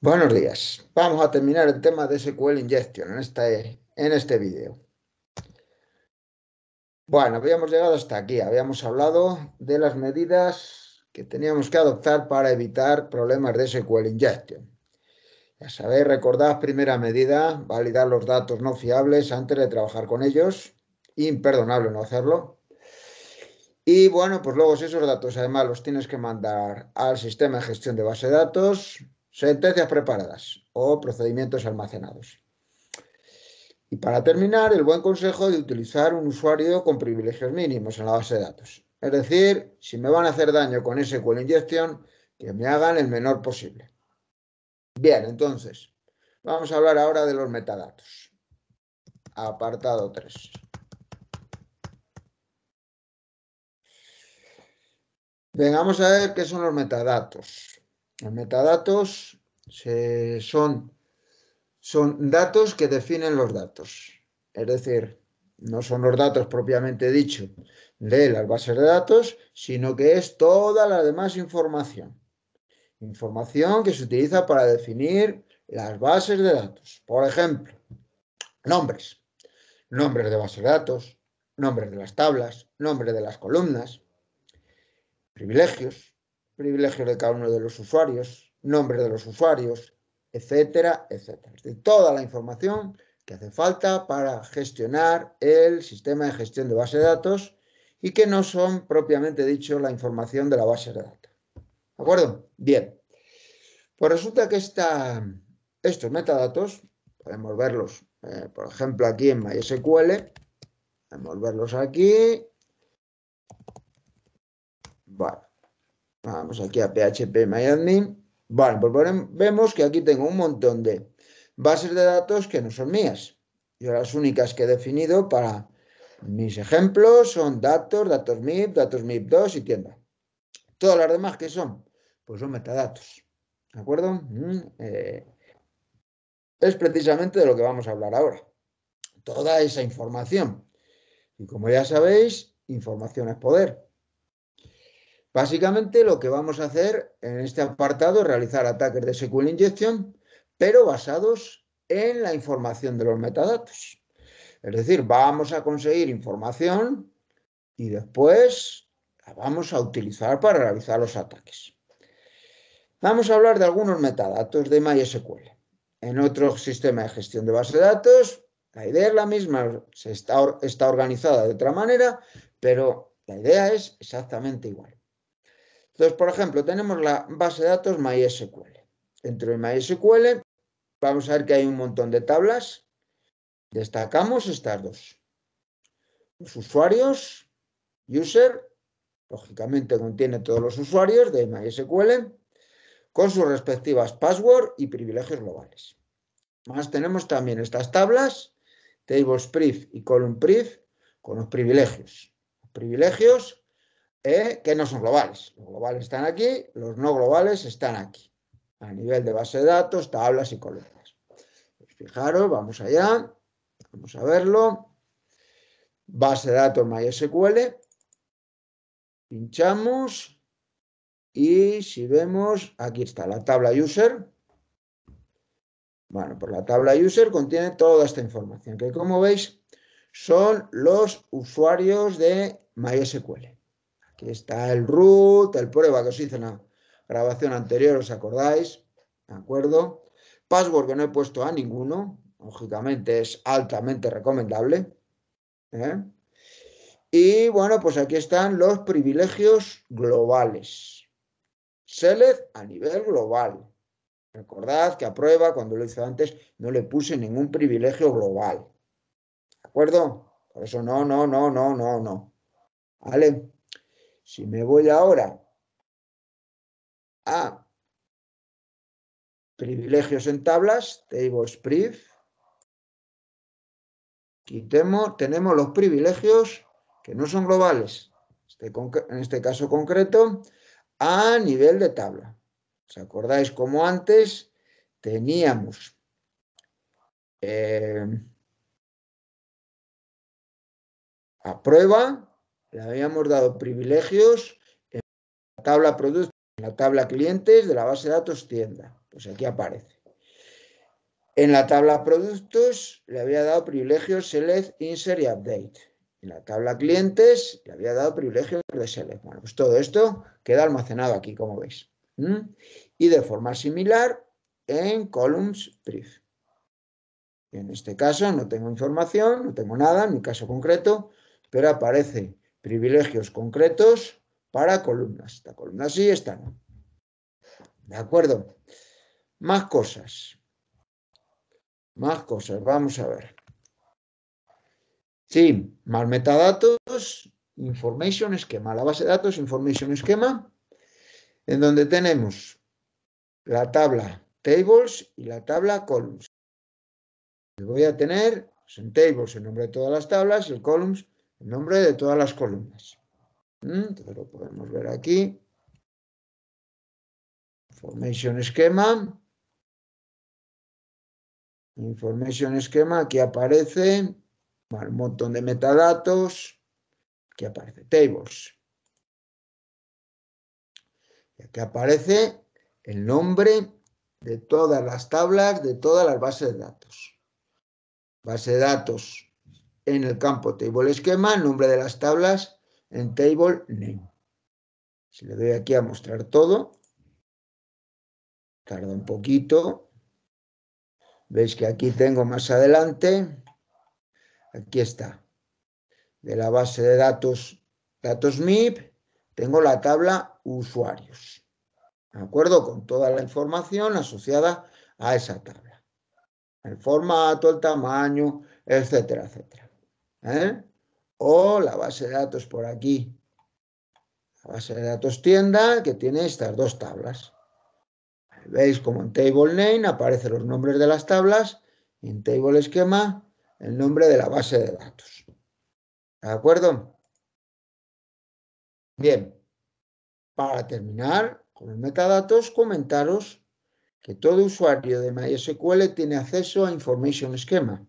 Buenos días. Vamos a terminar el tema de SQL Injection en este, en este vídeo. Bueno, habíamos llegado hasta aquí. Habíamos hablado de las medidas que teníamos que adoptar para evitar problemas de SQL Injection. Ya sabéis, recordad, primera medida, validar los datos no fiables antes de trabajar con ellos. Imperdonable no hacerlo. Y bueno, pues luego si esos datos además los tienes que mandar al sistema de gestión de base de datos, sentencias preparadas o procedimientos almacenados. Y para terminar, el buen consejo de utilizar un usuario con privilegios mínimos en la base de datos. Es decir, si me van a hacer daño con SQL Injection, que me hagan el menor posible. Bien, entonces, vamos a hablar ahora de los metadatos. Apartado 3. Vengamos a ver qué son los metadatos. Los metadatos son, son datos que definen los datos. Es decir, no son los datos propiamente dicho de las bases de datos, sino que es toda la demás información. Información que se utiliza para definir las bases de datos. Por ejemplo, nombres. Nombres de bases de datos, nombres de las tablas, nombres de las columnas, privilegios, privilegios de cada uno de los usuarios, nombre de los usuarios, etcétera, etcétera. Es decir, toda la información que hace falta para gestionar el sistema de gestión de base de datos y que no son propiamente dicho la información de la base de datos. ¿De acuerdo? Bien. Pues resulta que estos metadatos, podemos verlos, eh, por ejemplo, aquí en MySQL, podemos verlos aquí. Vale. Vamos aquí a PHP MyAdmin. Bueno, pues vemos que aquí tengo un montón de bases de datos que no son mías. Yo las únicas que he definido para mis ejemplos son datos, datos MIP, datos MIP2 y tienda. Todas las demás qué son, pues son metadatos. ¿De acuerdo? Mm, eh, es precisamente de lo que vamos a hablar ahora. Toda esa información. Y como ya sabéis, información es poder. Básicamente lo que vamos a hacer en este apartado es realizar ataques de SQL Injection, pero basados en la información de los metadatos. Es decir, vamos a conseguir información y después la vamos a utilizar para realizar los ataques. Vamos a hablar de algunos metadatos de MySQL. En otro sistema de gestión de base de datos, la idea es la misma, está organizada de otra manera, pero la idea es exactamente igual. Entonces, por ejemplo, tenemos la base de datos MySQL. Dentro de MySQL vamos a ver que hay un montón de tablas. Destacamos estas dos. Los usuarios, user, lógicamente contiene todos los usuarios de MySQL, con sus respectivas password y privilegios globales. Más tenemos también estas tablas, tables y column con los privilegios. Los privilegios eh, que no son globales. Los globales están aquí, los no globales están aquí, a nivel de base de datos, tablas y columnas. fijaros, vamos allá, vamos a verlo. Base de datos MySQL, pinchamos y si vemos, aquí está la tabla user. Bueno, pues la tabla user contiene toda esta información, que como veis son los usuarios de MySQL. Aquí está el root, el prueba que os hice en la grabación anterior, ¿os acordáis? ¿De acuerdo? Password que no he puesto a ninguno, lógicamente es altamente recomendable. ¿eh? Y bueno, pues aquí están los privilegios globales. Select a nivel global. Recordad que a prueba, cuando lo hice antes, no le puse ningún privilegio global. ¿De acuerdo? Por eso no, no, no, no, no, no. ¿Vale? Si me voy ahora a privilegios en tablas, tables priv, quitemos, tenemos los privilegios que no son globales, este en este caso concreto, a nivel de tabla. ¿Os acordáis como antes teníamos eh, a prueba le habíamos dado privilegios en la tabla productos, en la tabla clientes de la base de datos tienda. Pues aquí aparece. En la tabla productos le había dado privilegios select, insert y update. En la tabla clientes le había dado privilegios de select. Bueno, pues todo esto queda almacenado aquí, como veis. Y de forma similar en columns brief. En este caso no tengo información, no tengo nada, en mi caso concreto, pero aparece privilegios concretos para columnas. Esta columna sí, está, ¿De acuerdo? Más cosas. Más cosas. Vamos a ver. Sí, más metadatos, information esquema. La base de datos, information esquema, en donde tenemos la tabla tables y la tabla columns. Voy a tener pues, en tables el nombre de todas las tablas, el columns el nombre de todas las columnas. Mm, entonces lo podemos ver aquí. Information esquema. Information esquema, aquí aparece un montón de metadatos. Aquí aparece Tables. Y aquí aparece el nombre de todas las tablas, de todas las bases de datos. Base de datos en el campo table esquema, nombre de las tablas en table name. Si le doy aquí a mostrar todo, tarda un poquito. Veis que aquí tengo más adelante, aquí está, de la base de datos, datos MIP, tengo la tabla usuarios. ¿De acuerdo? Con toda la información asociada a esa tabla. El formato, el tamaño, etcétera, etcétera. ¿eh? o la base de datos por aquí. La base de datos tienda que tiene estas dos tablas. Veis como en table name aparecen los nombres de las tablas y en table esquema el nombre de la base de datos. ¿De acuerdo? Bien, para terminar con los metadatos, comentaros que todo usuario de MySQL tiene acceso a Information Schema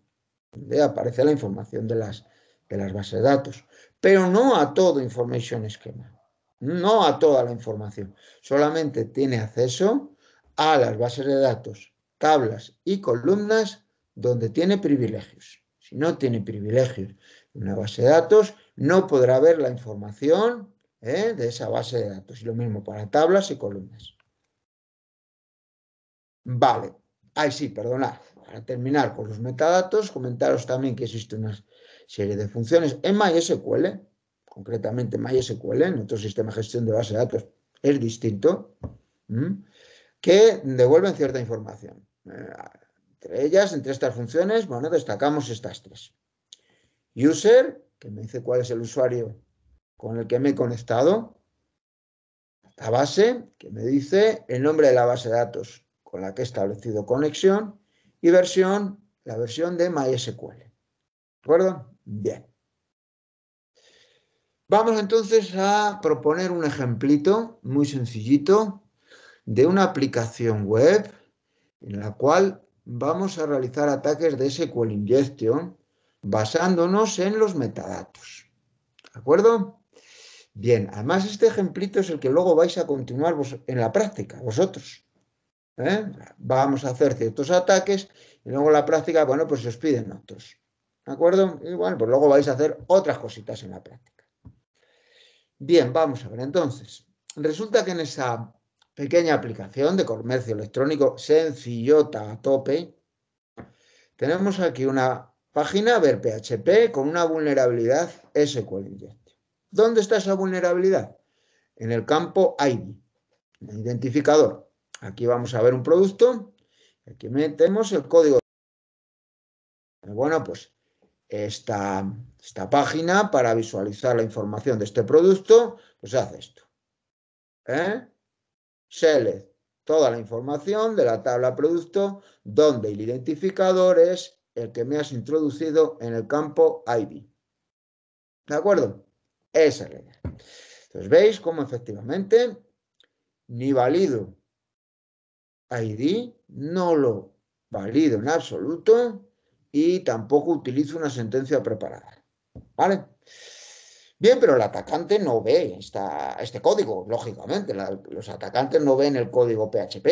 donde aparece la información de las, de las bases de datos, pero no a todo Information Schema, no a toda la información, solamente tiene acceso a las bases de datos, tablas y columnas donde tiene privilegios. Si no tiene privilegios una base de datos, no podrá ver la información ¿eh? de esa base de datos. Y lo mismo para tablas y columnas. Vale. ahí sí, perdonad. Para terminar con los metadatos, comentaros también que existe una serie de funciones en MySQL, concretamente MySQL, en otro sistema de gestión de base de datos es distinto, que devuelven cierta información. Eh, entre ellas, entre estas funciones, bueno, destacamos estas tres. User, que me dice cuál es el usuario con el que me he conectado. La base, que me dice el nombre de la base de datos con la que he establecido conexión y versión, la versión de MySQL. ¿De acuerdo? Bien. Vamos entonces a proponer un ejemplito muy sencillito de una aplicación web en la cual vamos a realizar ataques de SQL injection basándonos en los metadatos. ¿De acuerdo? Bien, además este ejemplito es el que luego vais a continuar en la práctica, vosotros. ¿eh? Vamos a hacer ciertos ataques y luego en la práctica, bueno, pues se os piden otros. ¿De acuerdo? Y bueno, pues luego vais a hacer otras cositas en la práctica. Bien, vamos a ver entonces. Resulta que en esa pequeña aplicación de comercio electrónico sencillota a tope, tenemos aquí una página ver PHP con una vulnerabilidad SQL Injection. ¿Dónde está esa vulnerabilidad? En el campo ID, en identificador. Aquí vamos a ver un producto. Aquí metemos el código. Bueno, pues esta, esta página para visualizar la información de este producto, pues hace esto. ¿Eh? toda la información de la tabla producto donde el identificador es el que me has introducido en el campo ID. ¿De acuerdo? Esa es la idea. Entonces, ¿veis cómo efectivamente ni valido ID, no lo valido en absoluto y tampoco utilizo una sentencia preparada. ¿Vale? Bien, pero el atacante no ve esta, este código, lógicamente. los atacantes no ven el código PHP.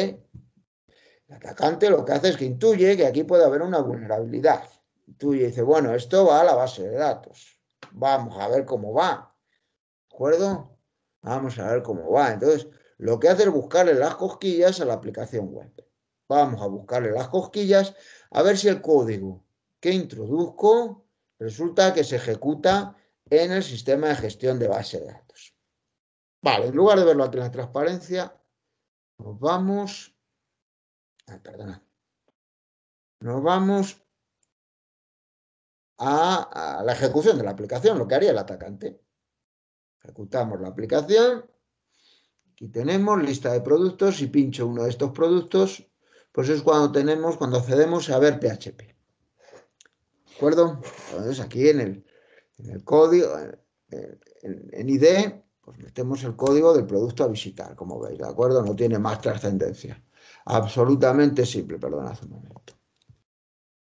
El atacante lo que hace es que intuye que aquí puede haber una vulnerabilidad. Intuye y dice, bueno, esto va a la base de datos. Vamos a ver cómo va. ¿De acuerdo? Vamos a ver cómo va. Entonces, lo que hace es buscarle las cosquillas a la aplicación web. Vamos a buscarle las cosquillas a ver si el código que introduzco resulta que se ejecuta en el sistema de gestión de base de datos. Vale, en lugar de verlo aquí en la transparencia, nos vamos... perdona. Nos vamos a, la ejecución de la aplicación, lo que haría el atacante. Ejecutamos la aplicación Aquí tenemos lista de productos. y pincho uno de estos productos, pues es cuando tenemos, cuando accedemos a ver PHP. ¿De acuerdo? Entonces aquí en el, código, en, ID, pues metemos el código del producto a visitar, como veis, ¿de acuerdo? No tiene más trascendencia. Absolutamente simple, perdonad un momento.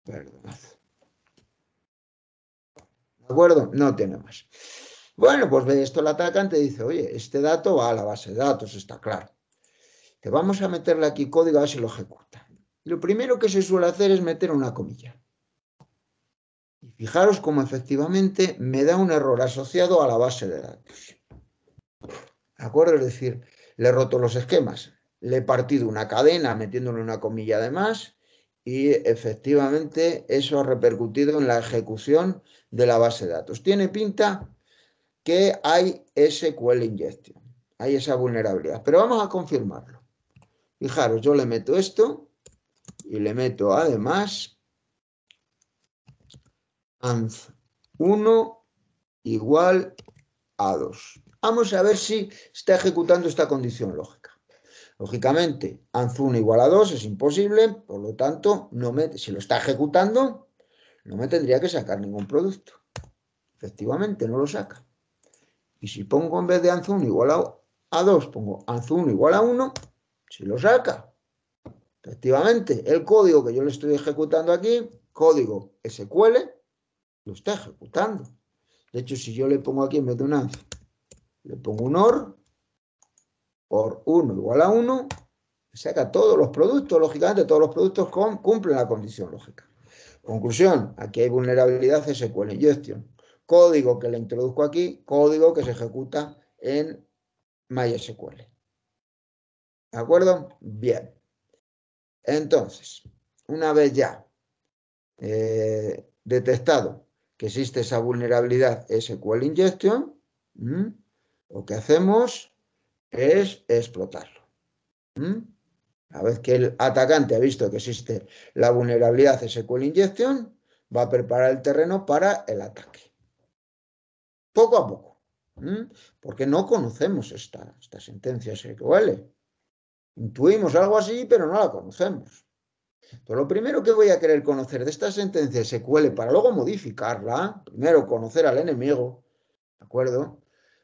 Perdonad. ¿De acuerdo? No tiene más. Bueno, pues ve esto el atacante y dice, oye, este dato va a la base de datos, está claro. vamos a meterle aquí código a ver si lo ejecuta. Lo primero que se suele hacer es meter una comilla. Y fijaros cómo efectivamente me da un error asociado a la base de datos. ¿De acuerdo? Es decir, le he roto los esquemas, le he partido una cadena metiéndole una comilla además y efectivamente eso ha repercutido en la ejecución de la base de datos. Tiene pinta que hay SQL injection, hay esa vulnerabilidad. Pero vamos a confirmarlo. Fijaros, yo le meto esto y le meto además anz 1 igual a 2. Vamos a ver si está ejecutando esta condición lógica. Lógicamente, ANZ1 igual a 2 es imposible, por lo tanto, no me, si lo está ejecutando, no me tendría que sacar ningún producto. Efectivamente, no lo saca. Y si pongo en vez de ANZ1 igual a, 2, pongo ANZ1 igual a 1, si lo saca. Efectivamente, el código que yo le estoy ejecutando aquí, código SQL, lo está ejecutando. De hecho, si yo le pongo aquí en vez de un le pongo un OR, OR 1 igual a 1, saca todos los productos, lógicamente todos los productos cumplen la condición lógica. Conclusión, aquí hay vulnerabilidad SQL injection código que le introduzco aquí, código que se ejecuta en MySQL. ¿De acuerdo? Bien. Entonces, una vez ya eh, detectado que existe esa vulnerabilidad SQL Injection, lo que hacemos es explotarlo. Una vez que el atacante ha visto que existe la vulnerabilidad SQL Injection, va a preparar el terreno para el ataque poco a poco, porque no conocemos esta, esta sentencia SQL. Intuimos algo así, pero no la conocemos. Entonces, lo primero que voy a querer conocer de esta sentencia SQL para luego modificarla, primero conocer al enemigo, ¿de acuerdo?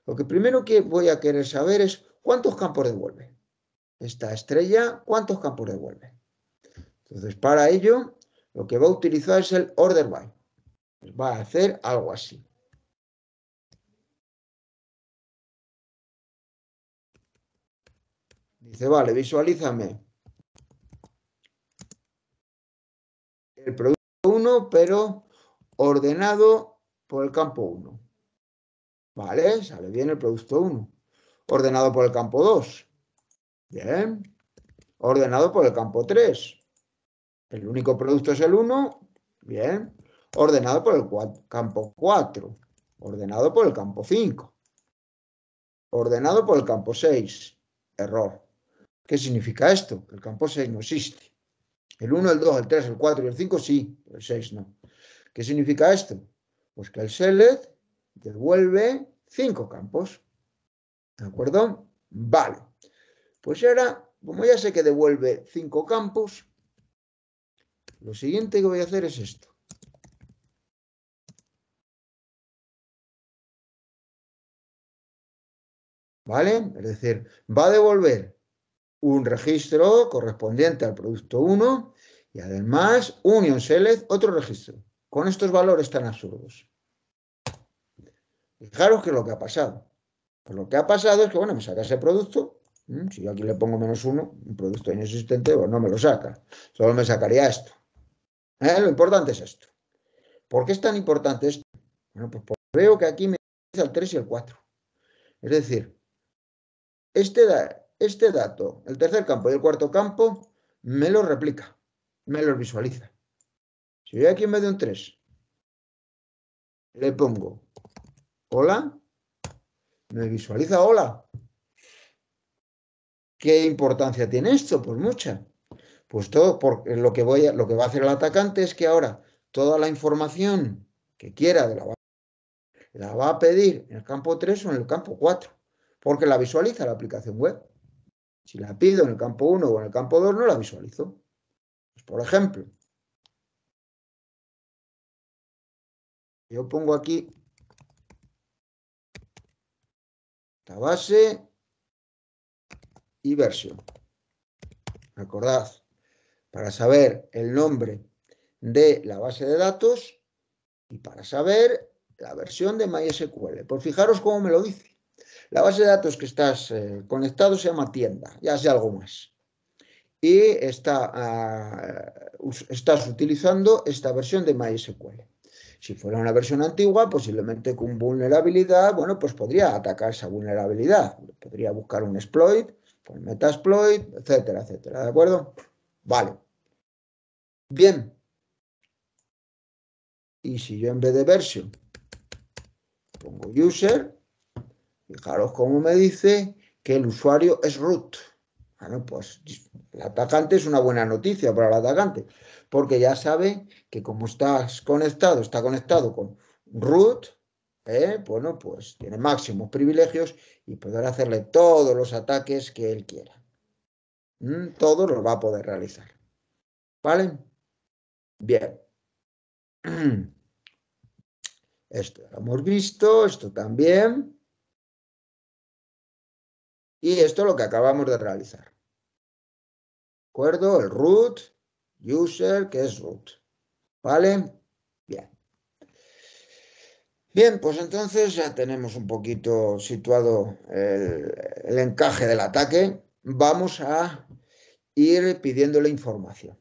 Lo que primero que voy a querer saber es cuántos campos devuelve. Esta estrella, cuántos campos devuelve. Entonces, para ello, lo que va a utilizar es el order by. Pues va a hacer algo así. dice, vale, visualízame el producto 1, pero ordenado por el campo 1. Vale, sale bien el producto 1. Ordenado por el campo 2. Bien. Ordenado por el campo 3. El único producto es el 1. Bien. Ordenado por el campo 4. Ordenado por el campo 5. Ordenado por el campo 6. Error. ¿Qué significa esto? Que el campo 6 no existe. El 1, el 2, el 3, el 4 y el 5 sí, pero el 6 no. ¿Qué significa esto? Pues que el select devuelve 5 campos. ¿De acuerdo? Vale. Pues ahora, como ya sé que devuelve 5 campos, lo siguiente que voy a hacer es esto. ¿Vale? Es decir, va a devolver un registro correspondiente al producto 1 y además union select otro registro, con estos valores tan absurdos. Fijaros que es lo que ha pasado. Pues lo que ha pasado es que, bueno, me saca ese producto. Si yo aquí le pongo menos uno, un producto inexistente, pues no me lo saca. Solo me sacaría esto. ¿eh? Lo importante es esto. ¿Por qué es tan importante esto? Bueno, pues porque veo que aquí me dice el 3 y el 4. Es decir, este da, este dato, el tercer campo y el cuarto campo, me lo replica, me lo visualiza. Si yo aquí en vez de un 3 le pongo hola, me visualiza hola. ¿Qué importancia tiene esto? Pues mucha. Pues todo, porque eh, lo que, voy lo que va a hacer el atacante es que ahora toda la información que quiera de la base la va a pedir en el campo 3 o en el campo 4, porque la visualiza la aplicación web. Si la pido en el campo 1 o en el campo 2, no la visualizo. Pues, por ejemplo, yo pongo aquí la base y versión. Acordad para saber el nombre de la base de datos y para saber la versión de MySQL. Pues fijaros cómo me lo dice. La base de datos que estás eh, conectado se llama tienda, ya sea algo más. Y está, ah, estás utilizando esta versión de MySQL. Si fuera una versión antigua, posiblemente con vulnerabilidad, bueno, pues podría atacar esa vulnerabilidad. Podría buscar un exploit, un pues metasploit, etcétera, etcétera. ¿De acuerdo? Vale. Bien. Y si yo en vez de version pongo user, Fijaros cómo me dice que el usuario es root. Bueno, pues el atacante es una buena noticia para el atacante, porque ya sabe que como está conectado, está conectado con root, eh, bueno, pues tiene máximos privilegios y podrá hacerle todos los ataques que él quiera. Mm, todo todos los va a poder realizar. ¿Vale? Bien. Esto lo hemos visto, esto también. Y esto es lo que acabamos de realizar. ¿De acuerdo? El root, user, que es root. ¿Vale? Bien. Bien, pues entonces ya tenemos un poquito situado el, encaje del ataque. Vamos a ir pidiéndole información.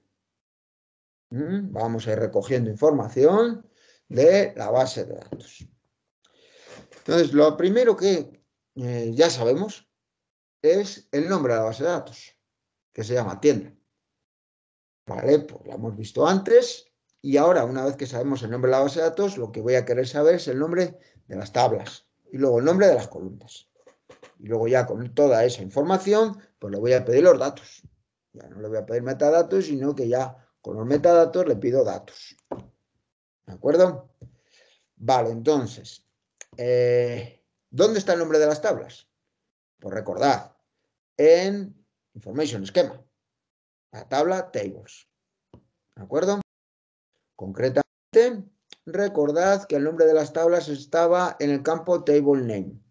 ¿Mm? Vamos a ir recogiendo información de la base de datos. Entonces, lo primero que eh, ya sabemos es el nombre de la base de datos, que se llama tienda. Vale, pues la hemos visto antes y ahora una vez que sabemos el nombre de la base de datos, lo que voy a querer saber es el nombre de las tablas y luego el nombre de las columnas. Y luego ya con toda esa información, pues le voy a pedir los datos. Ya no le voy a pedir metadatos, sino que ya con los metadatos le pido datos. ¿De acuerdo? Vale, entonces, eh, ¿dónde está el nombre de las tablas? Pues recordad, en information esquema, la tabla tables. ¿De acuerdo? Concretamente, recordad que el nombre de las tablas estaba en el campo table name.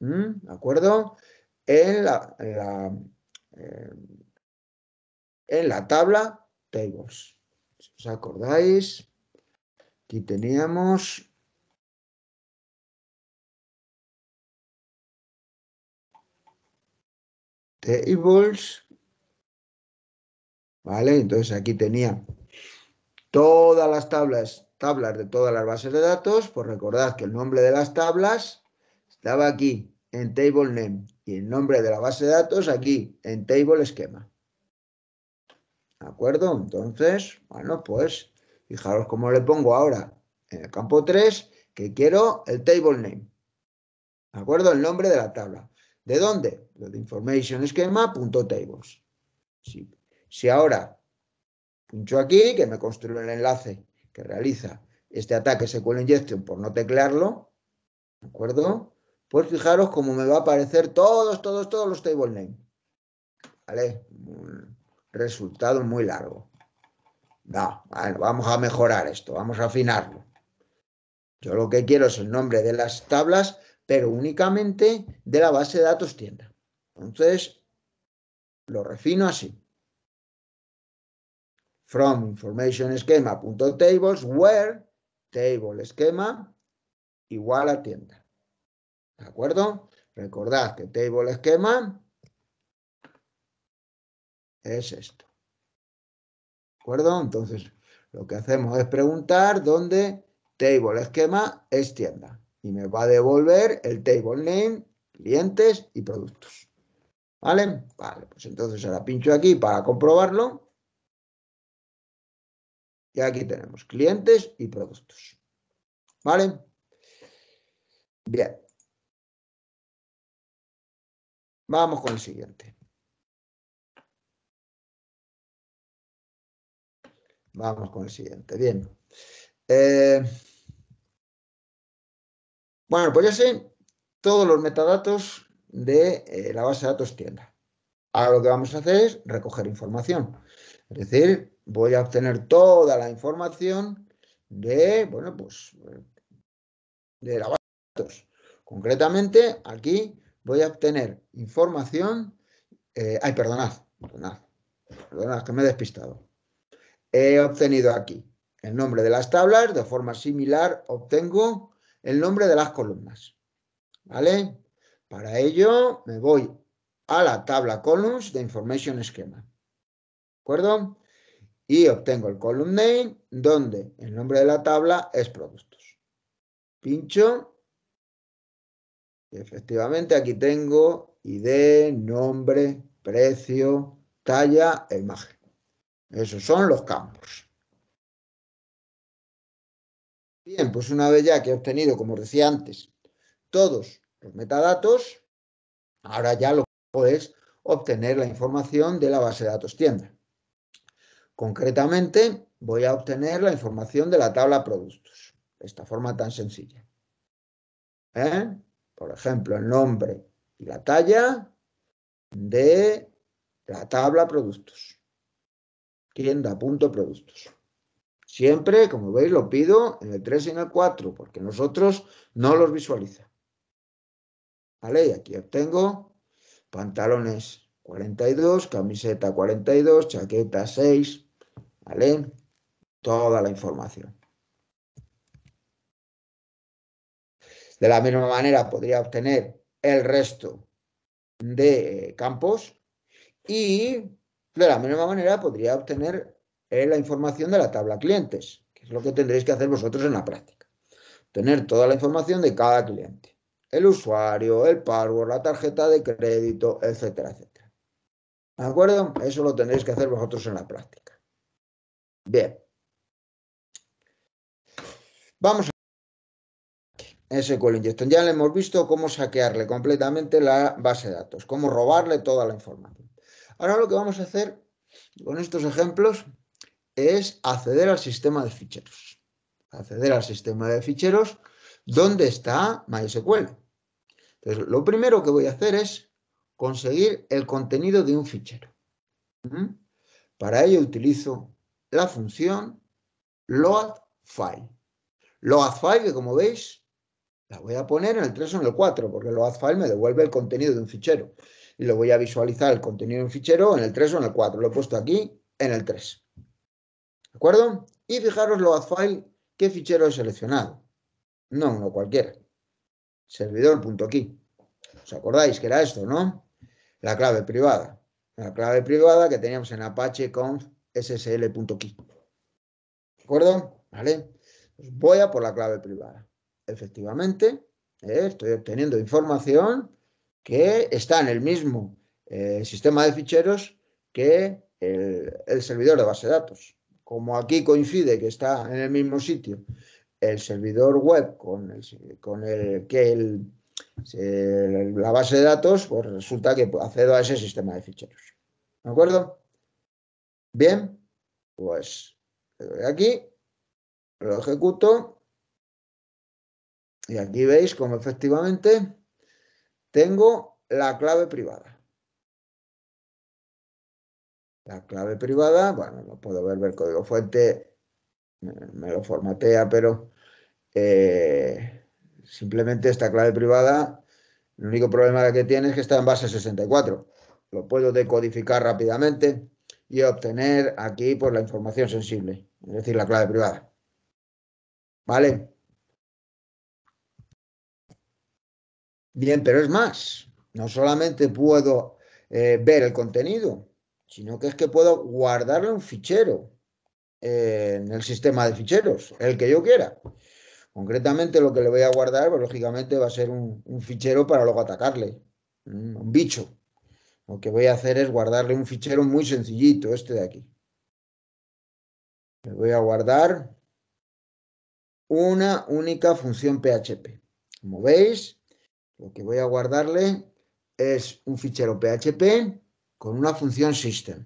¿Mm? ¿De acuerdo? En la, en la, eh, en la tabla tables. Si os acordáis, aquí teníamos tables. ¿Vale? Entonces aquí tenía todas las tablas, tablas de todas las bases de datos. Pues recordad que el nombre de las tablas estaba aquí en table name y el nombre de la base de datos aquí en table esquema. ¿De acuerdo? Entonces, bueno, pues fijaros cómo le pongo ahora en el campo 3 que quiero el table name. ¿De acuerdo? El nombre de la tabla. ¿De dónde? Lo De information schema.tables. Si ahora pincho aquí, que me construye el enlace que realiza este ataque SQL Injection por no teclearlo, ¿de acuerdo? Pues fijaros cómo me va a aparecer todos, todos, todos los table name. ¿Vale? Un resultado muy largo. No, vamos a mejorar esto, vamos a afinarlo. Yo lo que quiero es el nombre de las tablas pero únicamente de la base de datos tienda. Entonces, lo refino así. From information schema punto tables where table schema igual a tienda. ¿De acuerdo? Recordad que table esquema es esto. ¿De acuerdo? Entonces, lo que hacemos es preguntar dónde table esquema es tienda y me va a devolver el table name, clientes y productos. ¿Vale? Vale, pues entonces ahora pincho aquí para comprobarlo. Y aquí tenemos clientes y productos. ¿Vale? Bien. Vamos con el siguiente. Vamos con el siguiente. Bien. Eh, bueno, pues ya sé todos los metadatos de eh, la base de datos tienda. Ahora lo que vamos a hacer es recoger información. Es decir, voy a obtener toda la información de, bueno, pues, de la base de datos. Concretamente, aquí voy a obtener información, eh, ay, perdonad, perdonad, perdonad que me he despistado. He obtenido aquí el nombre de las tablas, de forma similar obtengo el nombre de las columnas. ¿Vale? Para ello me voy a la tabla columns de Information Schema. ¿De acuerdo? Y obtengo el column name, donde el nombre de la tabla es productos. Pincho. Y efectivamente aquí tengo ID, nombre, precio, talla e imagen. Esos son los campos. Bien, pues una vez ya que he obtenido, como decía antes, todos los metadatos, ahora ya lo que es obtener la información de la base de datos tienda. Concretamente, voy a obtener la información de la tabla productos, de esta forma tan sencilla. ¿Eh? Por ejemplo, el nombre y la talla de la tabla productos, tienda.productos. Siempre, como veis, lo pido en el 3 y en el 4, porque nosotros no los visualiza. ¿Vale? Y aquí obtengo pantalones 42, camiseta 42, chaqueta 6, ¿vale? Toda la información. De la misma manera podría obtener el resto de campos y de la misma manera podría obtener la información de la tabla clientes, que es lo que tendréis que hacer vosotros en la práctica. Tener toda la información de cada cliente, el usuario, el password, la tarjeta de crédito, etcétera, etcétera. ¿De acuerdo? Eso lo tendréis que hacer vosotros en la práctica. Bien. Vamos a SQL Injection. Ya le hemos visto cómo saquearle completamente la base de datos, cómo robarle toda la información. Ahora lo que vamos a hacer con estos ejemplos es acceder al sistema de ficheros. Acceder al sistema de ficheros donde está MySQL. Entonces, lo primero que voy a hacer es conseguir el contenido de un fichero. ¿Mm? Para ello utilizo la función loadFile. LoadFile, que como veis, la voy a poner en el 3 o en el 4, porque file me devuelve el contenido de un fichero. Y lo voy a visualizar el contenido de un fichero en el 3 o en el 4. Lo he puesto aquí en el 3. ¿De acuerdo? Y fijaros lo file qué fichero he seleccionado. No no cualquiera. Servidor.key. ¿Os acordáis que era esto, no? La clave privada. La clave privada que teníamos en Apache conf ssl.key. ¿De acuerdo? ¿Vale? Pues voy a por la clave privada. Efectivamente, ¿eh? estoy obteniendo información que está en el mismo eh, sistema de ficheros que el servidor de base de datos como aquí coincide que está en el mismo sitio el servidor web con el, con el que la base de datos, pues resulta que accedo a ese sistema de ficheros. ¿De acuerdo? Bien, pues aquí, lo ejecuto y aquí veis como efectivamente tengo la clave privada la clave privada, bueno, no puedo ver el código fuente, me lo formatea, pero eh, simplemente esta clave privada, el único problema que tiene es que está en base 64. Lo puedo decodificar rápidamente y obtener aquí pues, la información sensible, es decir, la clave privada. ¿Vale? Bien, pero es más, no solamente puedo eh, ver el contenido, sino que es que puedo guardarle un fichero en el sistema de ficheros, el que yo quiera. Concretamente lo que le voy a guardar, pues, lógicamente va a ser un, un fichero para luego atacarle, un bicho. Lo que voy a hacer es guardarle un fichero muy sencillito, este de aquí. Le voy a guardar una única función PHP. Como veis, lo que voy a guardarle es un fichero PHP con una función system.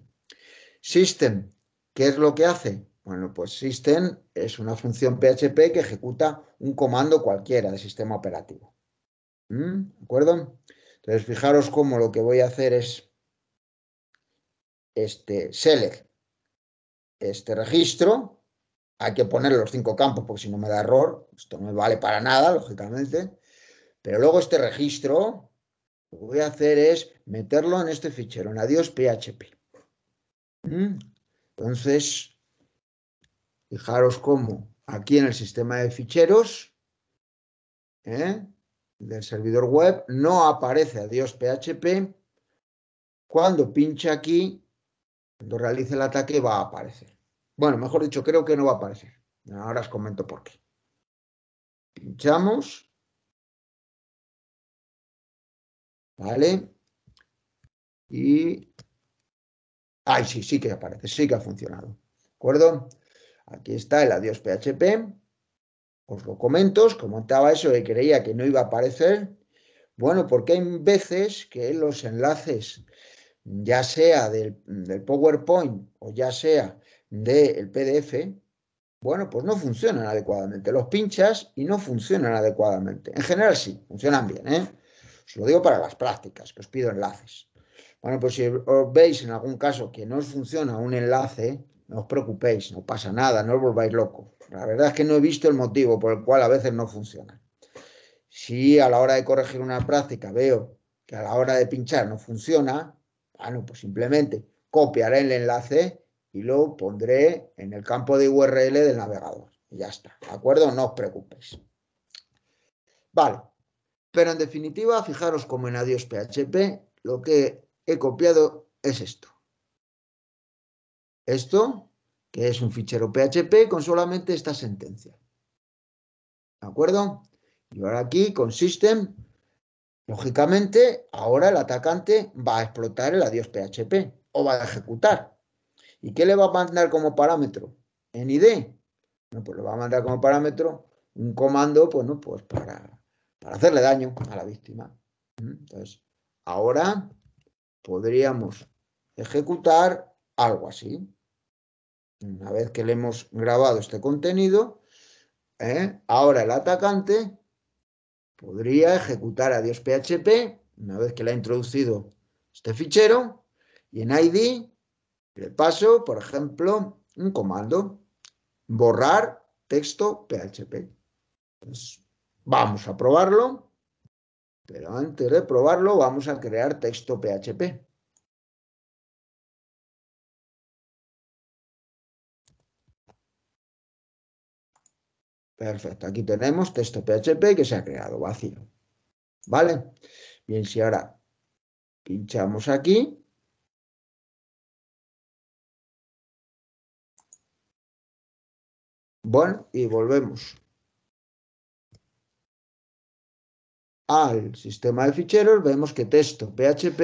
System, ¿qué es lo que hace? Bueno, pues system es una función PHP que ejecuta un comando cualquiera del sistema operativo. ¿Mm? ¿De acuerdo? Entonces, fijaros cómo lo que voy a hacer es este select, este registro, hay que poner los cinco campos porque si no me da error, esto no me vale para nada, lógicamente, pero luego este registro lo que voy a hacer es meterlo en este fichero, en adiós PHP. ¿Mm? Entonces, fijaros cómo aquí en el sistema de ficheros ¿eh? del servidor web no aparece adiós PHP. Cuando pincha aquí, cuando realice el ataque va a aparecer. Bueno, mejor dicho, creo que no va a aparecer. Ahora os comento por qué. Pinchamos ¿Vale? Y... Ay, sí, sí que aparece, sí que ha funcionado. ¿De acuerdo? Aquí está el adiós PHP. Os lo comento, os comentaba eso que creía que no iba a aparecer. Bueno, porque hay veces que los enlaces, ya sea del, del PowerPoint o ya sea del PDF, bueno, pues no funcionan adecuadamente. Los pinchas y no funcionan adecuadamente. En general sí, funcionan bien, ¿eh? Os lo digo para las prácticas, que os pido enlaces. Bueno, pues si os veis en algún caso que no os funciona un enlace, no os preocupéis, no pasa nada, no os volváis locos. La verdad es que no he visto el motivo por el cual a veces no funciona. Si a la hora de corregir una práctica veo que a la hora de pinchar no funciona, bueno, pues simplemente copiaré el enlace y lo pondré en el campo de URL del navegador. Y ya está, ¿de acuerdo? No os preocupéis. Vale, pero en definitiva, fijaros como en Adiós PHP, lo que he copiado es esto. Esto, que es un fichero PHP con solamente esta sentencia. ¿De acuerdo? Y ahora aquí, con System, lógicamente, ahora el atacante va a explotar el adiós PHP o va a ejecutar. ¿Y qué le va a mandar como parámetro? En ID. Bueno, pues le va a mandar como parámetro un comando, bueno, pues para para hacerle daño a la víctima. Entonces, ahora podríamos ejecutar algo así. Una vez que le hemos grabado este contenido, ¿eh? ahora el atacante podría ejecutar adiós PHP, una vez que le ha introducido este fichero, y en ID le paso, por ejemplo, un comando, borrar texto PHP. Entonces. Vamos a probarlo, pero antes de probarlo vamos a crear texto PHP. Perfecto, aquí tenemos texto PHP que se ha creado vacío. ¿Vale? Bien, si ahora pinchamos aquí, Bueno, y volvemos. al sistema de ficheros, vemos que texto PHP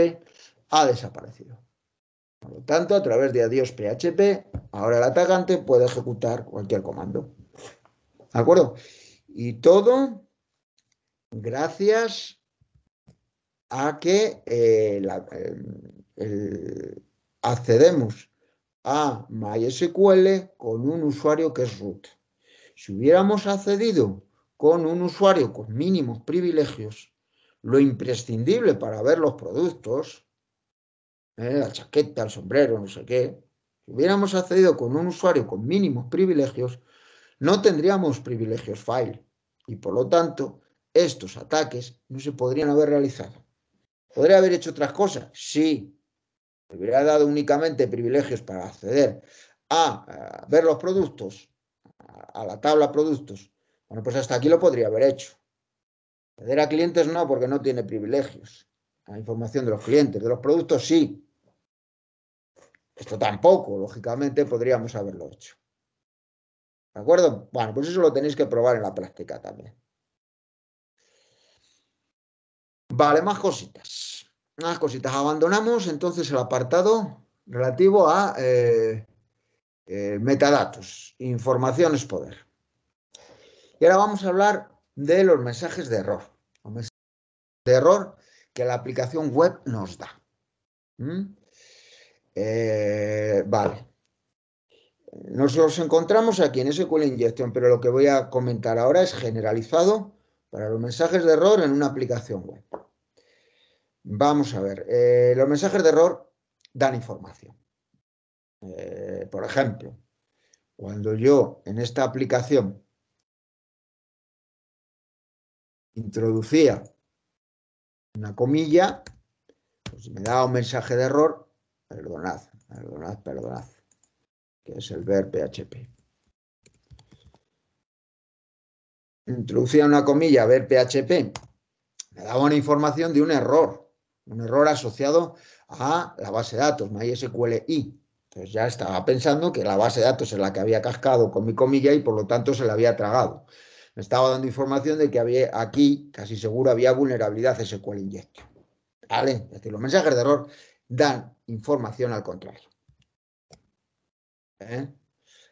ha desaparecido. Por lo tanto, a través de adiós PHP, ahora el atacante puede ejecutar cualquier comando. ¿De acuerdo? Y todo gracias a que eh, eh, accedemos a MySQL con un usuario que es root. Si hubiéramos accedido con un usuario con mínimos privilegios, lo imprescindible para ver los productos, ¿eh? la chaqueta, el sombrero, no sé qué, si hubiéramos accedido con un usuario con mínimos privilegios, no tendríamos privilegios file y por lo tanto estos ataques no se podrían haber realizado. ¿Podría haber hecho otras cosas? Sí. hubiera dado únicamente privilegios para acceder a, ver los productos, a la tabla productos bueno, pues hasta aquí lo podría haber hecho. Pedir a clientes no, porque no tiene privilegios. La información de los clientes, de los productos sí. Esto tampoco, lógicamente, podríamos haberlo hecho. ¿De acuerdo? Bueno, pues eso lo tenéis que probar en la práctica también. Vale, más cositas. Más cositas. Abandonamos entonces el apartado relativo a eh, eh, metadatos. Información es poder. Y ahora vamos a hablar de los mensajes de error. Los mensajes de error que la aplicación web nos da. ¿Mm? Eh, vale. Nos los encontramos aquí en SQL Injection, pero lo que voy a comentar ahora es generalizado para los mensajes de error en una aplicación web. Vamos a ver, eh, los mensajes de error dan información. Eh, por ejemplo, cuando yo en esta aplicación introducía una comilla, pues me daba un mensaje de error, perdonad, perdonad, perdonad, que es el ver PHP. Introducía una comilla, ver PHP, me daba una información de un error, un error asociado a la base de datos, MySQLi. Entonces ya estaba pensando que la base de datos es la que había cascado con mi comilla y por lo tanto se la había tragado me estaba dando información de que había aquí, casi seguro, había vulnerabilidad SQL Injection. ¿Vale? Es decir, los mensajes de error dan información al contrario. ¿Eh?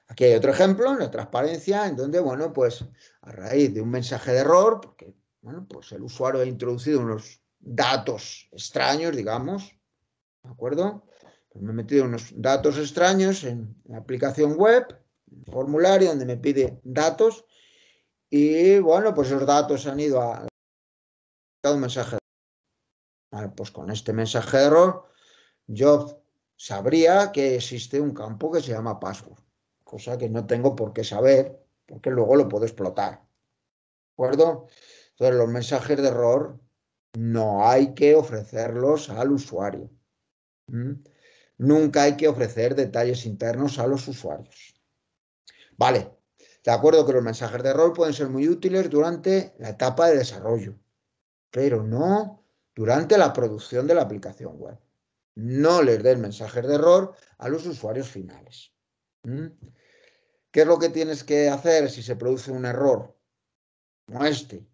Aquí hay otro ejemplo, la transparencia, en donde, bueno, pues a raíz de un mensaje de error, porque, bueno, pues el usuario ha introducido unos datos extraños, digamos, ¿de acuerdo? Pues me he metido unos datos extraños en la aplicación web, en el formulario donde me pide datos, y bueno, pues los datos han ido a un mensaje. Vale, pues con este mensaje de error, yo sabría que existe un campo que se llama password, cosa que no tengo por qué saber, porque luego lo puedo explotar. ¿De acuerdo? Entonces, los mensajes de error no hay que ofrecerlos al usuario. Nunca hay que ofrecer detalles internos a los usuarios. Vale, de acuerdo que los mensajes de error pueden ser muy útiles durante la etapa de desarrollo, pero no durante la producción de la aplicación web. No les den mensajes de error a los usuarios finales. ¿Mm? ¿Qué es lo que tienes que hacer si se produce un error como este?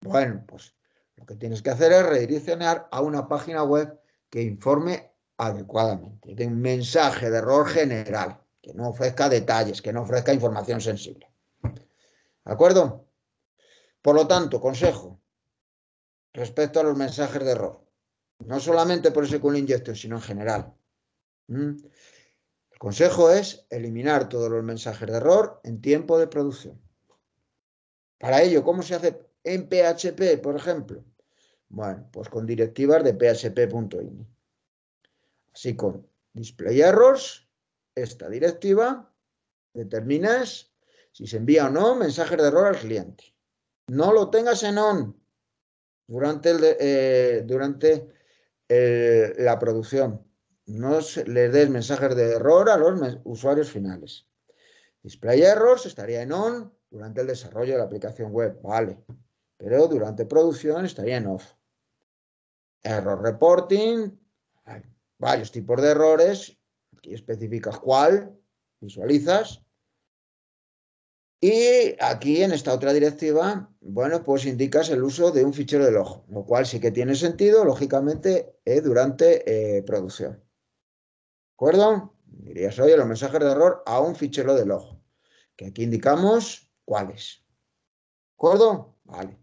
Bueno, pues lo que tienes que hacer es redireccionar a una página web que informe adecuadamente, de un mensaje de error general que no ofrezca detalles, que no ofrezca información sensible. ¿De acuerdo? Por lo tanto, consejo respecto a los mensajes de error, no solamente por ese cool injection, sino en general. ¿Mm? El consejo es eliminar todos los mensajes de error en tiempo de producción. Para ello, ¿cómo se hace en PHP, por ejemplo? Bueno, pues con directivas de php.ini. Así con display errors esta directiva, determina si se envía o no mensajes de error al cliente. No lo tengas en on durante, eh, durante eh, la producción. No le des mensajes de error a los usuarios finales. Display errors estaría en on durante el desarrollo de la aplicación web, vale, pero durante producción estaría en off. Error reporting, varios tipos de errores aquí especificas cuál, visualizas. Y aquí en esta otra directiva, bueno, pues indicas el uso de un fichero del ojo, lo cual sí que tiene sentido, lógicamente, eh, durante eh, producción. ¿De acuerdo? Dirías, oye, los mensajes de error a un fichero del ojo, que aquí indicamos cuáles. ¿De acuerdo? Vale.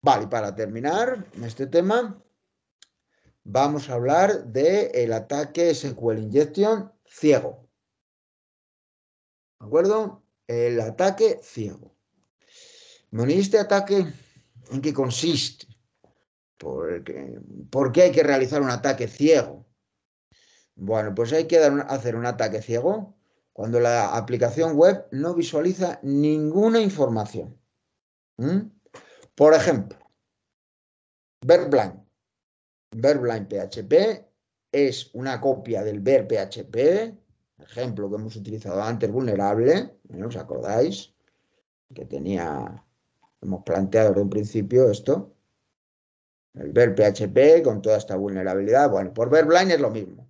Vale, para terminar este tema, vamos a hablar del ataque SQL Injection ciego. ¿De acuerdo? El ataque ciego. Bueno, ¿y este ataque en qué consiste? ¿Por qué, ¿Por qué hay que realizar un ataque ciego? Bueno, pues hay que hacer un ataque ciego cuando la aplicación web no visualiza ninguna información. Por ejemplo, ver blank. Verbline PHP es una copia del ver PHP, ejemplo que hemos utilizado antes, vulnerable, ¿no ¿eh? ¿os acordáis? Que tenía, hemos planteado desde un principio esto. El ver PHP con toda esta vulnerabilidad. Bueno, por verblind es lo mismo.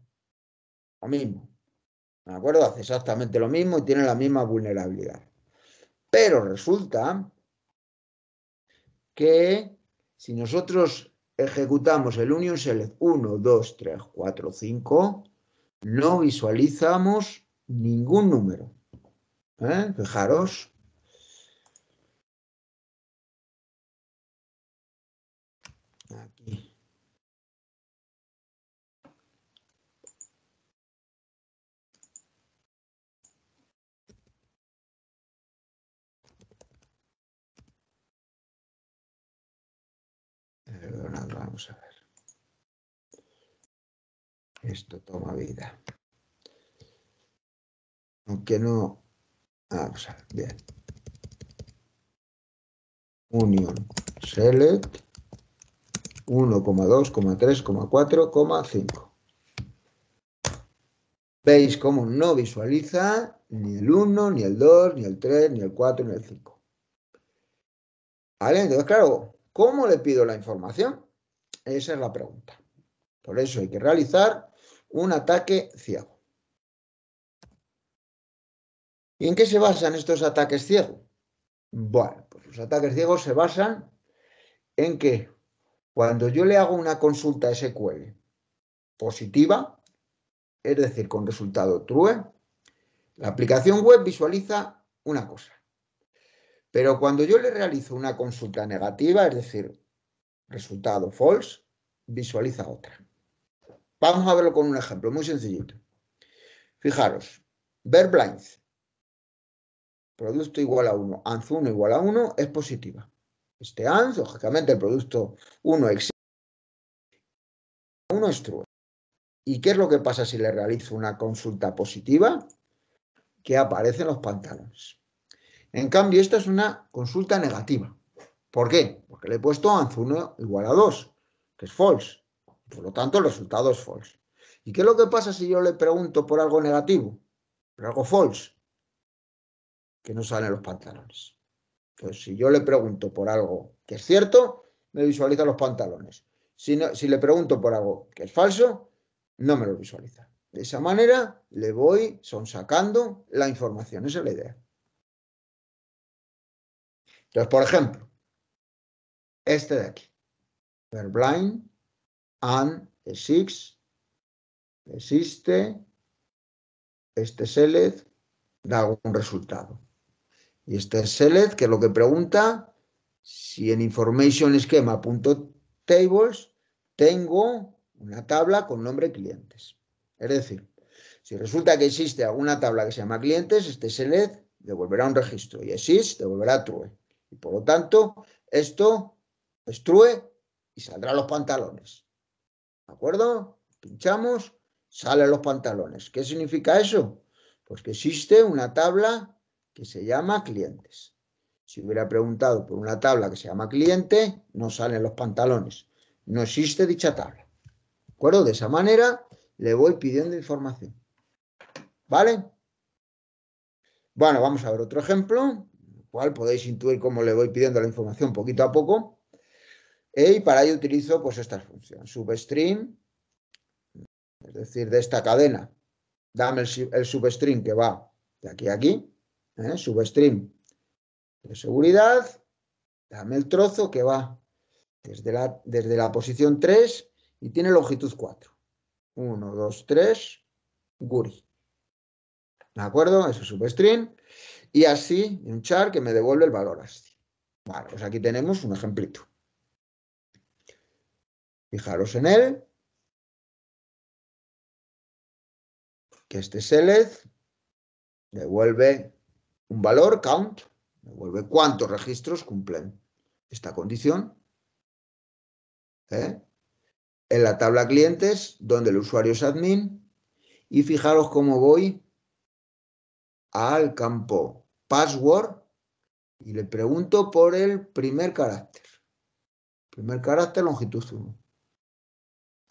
Lo mismo. ¿De acuerdo? Hace exactamente lo mismo y tiene la misma vulnerabilidad. Pero resulta que si nosotros ejecutamos el union select 1, 2, 3, 4, 5, no visualizamos ningún número. ¿eh? Fijaros, Perdón, vamos a ver. Esto toma vida. Aunque no... Ah, vamos a ver, bien. Union select 1,2,3,4,5. Veis cómo no visualiza ni el 1, ni el 2, ni el 3, ni el 4, ni el 5. ¿Vale? Entonces, claro, ¿Cómo le pido la información? Esa es la pregunta. Por eso hay que realizar un ataque ciego. ¿Y en qué se basan estos ataques ciegos? Bueno, pues los ataques ciegos se basan en que cuando yo le hago una consulta SQL positiva, es decir, con resultado true, la aplicación web visualiza una cosa. Pero cuando yo le realizo una consulta negativa, es decir, resultado false, visualiza otra. Vamos a verlo con un ejemplo muy sencillito. Fijaros, ver blinds. Producto igual a 1, ANS 1 igual a 1 es positiva. Este ANS, lógicamente, el producto 1 existe. 1 es true. ¿Y qué es lo que pasa si le realizo una consulta positiva? Que aparecen los pantalones. En cambio, esta es una consulta negativa. ¿Por qué? Porque le he puesto ANZ1 igual a 2, que es false. Por lo tanto, el resultado es false. ¿Y qué es lo que pasa si yo le pregunto por algo negativo? Por algo false. Que no salen los pantalones. Entonces, si yo le pregunto por algo que es cierto, me visualiza los pantalones. Si, si le pregunto por algo que es falso, no me lo visualiza. De esa manera le voy sonsacando la información. Esa es la idea. Entonces, por ejemplo, este de aquí. ver blind and exists, existe este select da un resultado. Y este select, que es lo que pregunta, si en information tables tengo una tabla con nombre clientes. Es decir, si resulta que existe alguna tabla que se llama clientes, este select devolverá un registro y exist devolverá true. Y por lo tanto, esto estrue y saldrán los pantalones. ¿De acuerdo? Pinchamos, salen los pantalones. ¿Qué significa eso? Pues que existe una tabla que se llama clientes. Si hubiera preguntado por una tabla que se llama cliente, no salen los pantalones. No existe dicha tabla. ¿De acuerdo? De esa manera le voy pidiendo información. ¿Vale? Bueno, vamos a ver otro ejemplo cual podéis intuir cómo le voy pidiendo la información poquito a poco. Eh, y para ello utilizo pues esta función, substring, es decir, de esta cadena. Dame el, substring que va de aquí a aquí, eh, substring de seguridad, dame el trozo que va desde la, desde la posición 3 y tiene longitud 4. 1, 2, 3, guri. ¿De acuerdo? Eso es substring. Y así, un char que me devuelve el valor así. Bueno, pues aquí tenemos un ejemplito. Fijaros en él. Que este select devuelve un valor, count, devuelve cuántos registros cumplen esta condición. ¿eh? En la tabla clientes, donde el usuario es admin. Y fijaros cómo voy al campo password y le pregunto por el primer carácter. Primer carácter longitud 1.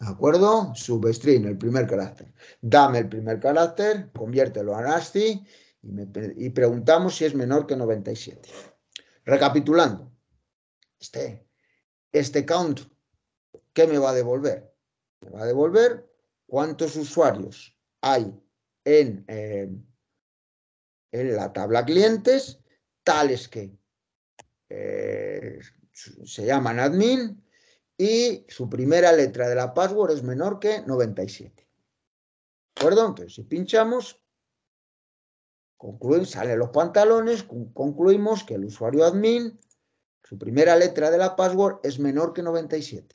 ¿De acuerdo? Substring, el primer carácter. Dame el primer carácter, conviértelo a nasty y, preguntamos si es menor que 97. Recapitulando, este, este count, ¿qué me va a devolver? Me va a devolver cuántos usuarios hay en... Eh, en la tabla clientes, tales que eh, se llaman admin y su primera letra de la password es menor que 97. ¿De acuerdo? Entonces, si pinchamos, salen los pantalones, concluimos que el usuario admin, su primera letra de la password es menor que 97.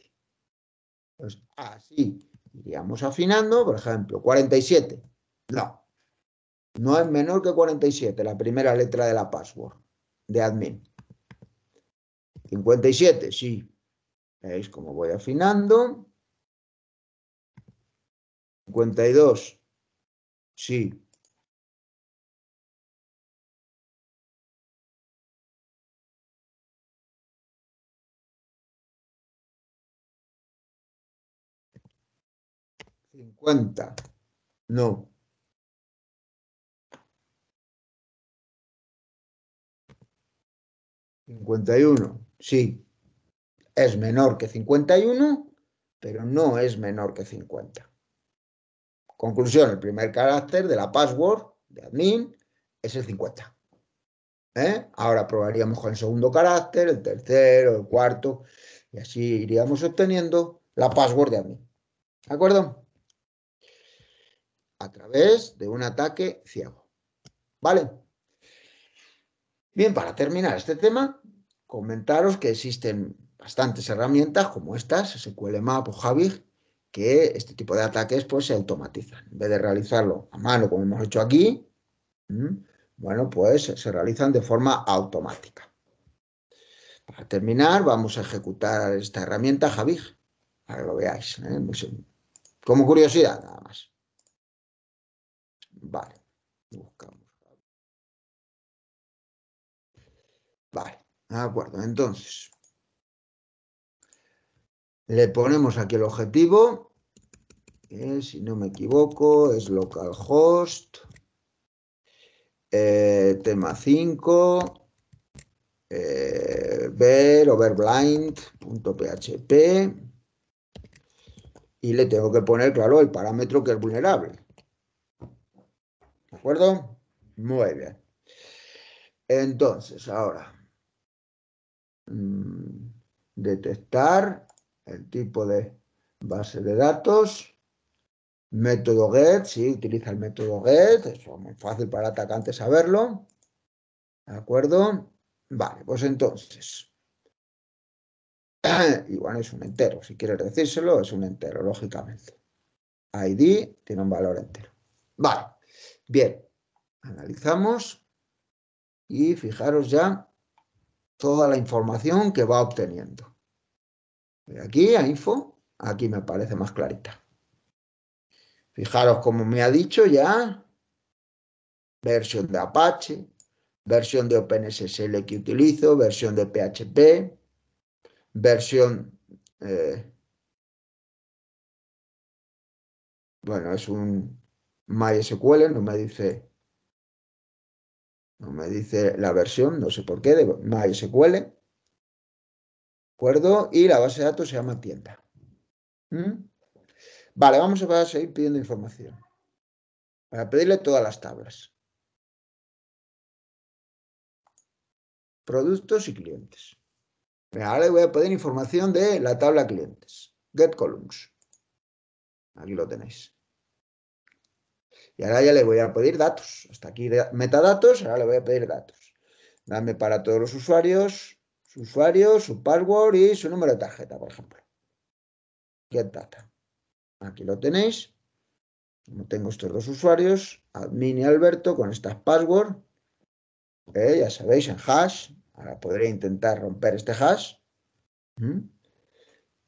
Entonces, pues así iríamos afinando, por ejemplo, 47. No, no es menor que 47, la primera letra de la password de admin. 57, sí. Veis cómo voy afinando. 52, sí. 50, no. 51, sí, es menor que 51, pero no es menor que 50. Conclusión, el primer carácter de la password de admin es el 50. ¿eh? Ahora probaríamos con el segundo carácter, el tercero, el cuarto, y así iríamos obteniendo la password de admin. ¿De acuerdo? A través de un ataque ciego. ¿Vale? Bien, para terminar este tema, comentaros que existen bastantes herramientas como estas, Map o Javig, que este tipo de ataques pues se automatizan. En vez de realizarlo a mano como hemos hecho aquí, bueno, pues se realizan de forma automática. Para terminar, vamos a ejecutar esta herramienta Javig, para que lo veáis, ¿eh? como curiosidad nada más. Vale, buscamos. De acuerdo, entonces. Le ponemos aquí el objetivo, si no me equivoco es localhost, eh, tema 5, eh, ver overblind.php y le tengo que poner, claro, el parámetro que es vulnerable. ¿De acuerdo? Muy bien. Entonces, ahora Mm, detectar el tipo de base de datos, método get, si utiliza el método get, es muy fácil para atacantes saberlo, ¿de acuerdo? Vale, pues entonces, igual es un entero, si quieres decírselo, es un entero, lógicamente. ID tiene un valor entero. Vale, bien, analizamos y fijaros ya toda la información que va obteniendo. aquí a info, aquí me parece más clarita. Fijaros como me ha dicho ya, versión de Apache, versión de OpenSSL que utilizo, versión de PHP, versión... Eh, bueno, es un MySQL, no me dice no me dice la versión, no sé por qué, de MySQL. ¿De acuerdo? Y la base de datos se llama tienda. ¿Mm? Vale, vamos a seguir pidiendo información. Para pedirle todas las tablas. Productos y clientes. Ahora le voy a pedir información de la tabla clientes. Get columns. Aquí lo tenéis. Y ahora ya le voy a pedir datos. Hasta aquí metadatos, ahora le voy a pedir datos. Dame para todos los usuarios, su usuario, su password y su número de tarjeta, por ejemplo. Get data. Aquí lo tenéis. tengo estos dos usuarios, admin y Alberto con estas password. ya sabéis, en hash. Ahora podría intentar romper este hash. ¿Mm?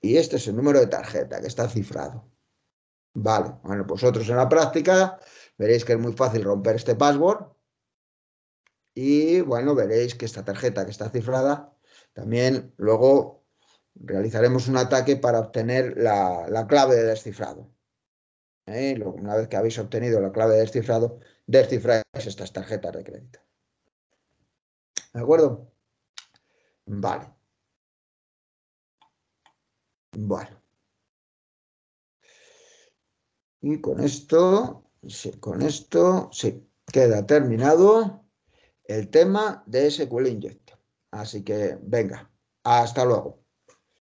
Y este es el número de tarjeta que está cifrado. Vale, bueno, vosotros pues en la práctica veréis que es muy fácil romper este password y bueno, veréis que esta tarjeta que está cifrada también luego realizaremos un ataque para obtener la, clave de descifrado. ¿Eh? Una vez que habéis obtenido la clave de descifrado, descifráis estas tarjetas de crédito. ¿De acuerdo? Vale. Bueno. Y con esto, con esto sí, queda terminado el tema de SQL Inject. Así que venga, hasta luego.